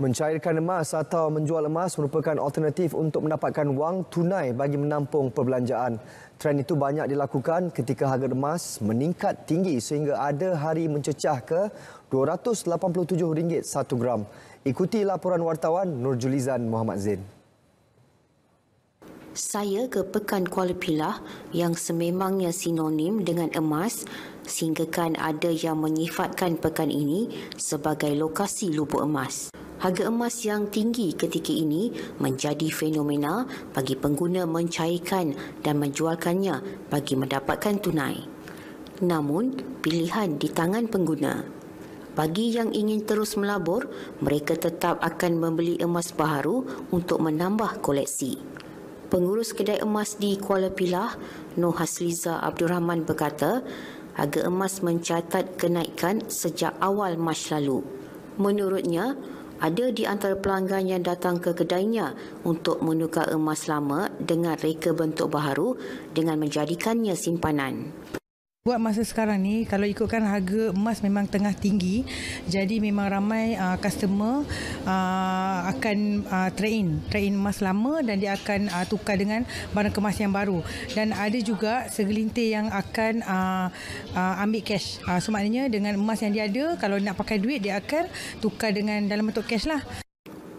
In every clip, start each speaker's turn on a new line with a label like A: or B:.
A: Mencairkan emas atau menjual emas merupakan alternatif untuk mendapatkan wang tunai bagi menampung perbelanjaan. Trend itu banyak dilakukan ketika harga emas meningkat tinggi sehingga ada hari mencecah ke RM287 satu gram. Ikuti laporan wartawan Nur Julizan Muhammad Zain.
B: Saya ke Pekan Kuala Pilah yang sememangnya sinonim dengan emas sehingga kan ada yang menyifatkan pekan ini sebagai lokasi lubuk emas. Harga emas yang tinggi ketika ini menjadi fenomena bagi pengguna mencairkan dan menjualkannya bagi mendapatkan tunai. Namun, pilihan di tangan pengguna. Bagi yang ingin terus melabur, mereka tetap akan membeli emas baharu untuk menambah koleksi. Pengurus Kedai Emas di Kuala Pilah, Noh Hasliza Abdul Rahman berkata, harga emas mencatat kenaikan sejak awal Mac lalu. Menurutnya, ada di antara pelanggan yang datang ke kedainya untuk menukar emas lama dengan reka bentuk baharu dengan menjadikannya simpanan.
C: Buat masa sekarang ni, kalau ikutkan harga emas memang tengah tinggi. Jadi memang ramai uh, customer uh, akan uh, train in. emas lama dan dia akan uh, tukar dengan barang kemas yang baru. Dan ada juga segelintir yang akan uh, uh, ambil cash. Uh, so maknanya dengan emas yang dia ada, kalau nak pakai duit dia akan tukar dengan dalam bentuk
B: cash lah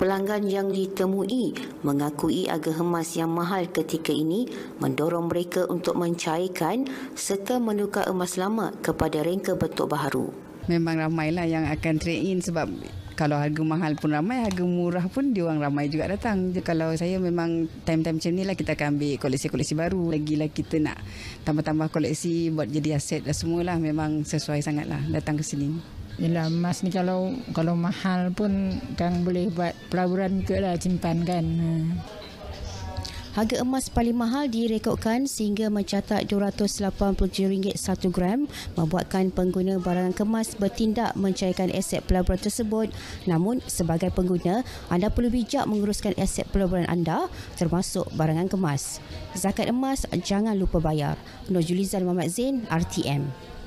B: pelanggan yang ditemui mengakui harga emas yang mahal ketika ini mendorong mereka untuk mencairkan serta menukar emas lama kepada rengka bentuk baru.
D: Memang ramailah yang akan trade in sebab kalau harga mahal pun ramai, harga murah pun diorang ramai juga datang. Jadi kalau saya memang time-time macam ni lah kita akan ambil koleksi-koleksi baru. Lagilah kita nak tambah-tambah koleksi buat jadi aset dan lah semualah memang sesuai sangatlah datang ke sini. Yalah emas ni kalau kalau mahal pun
B: kan boleh buat pelaburan juga lah simpan kan. Ha. Harga emas paling mahal direkodkan sehingga mencatat RM287 satu gram membuatkan pengguna barangan kemas bertindak mencairkan aset pelaburan tersebut. Namun, sebagai pengguna, anda perlu bijak menguruskan aset pelaburan anda termasuk barangan kemas. Zakat emas jangan lupa bayar. Nur Julizan Muhammad Zain, RTM.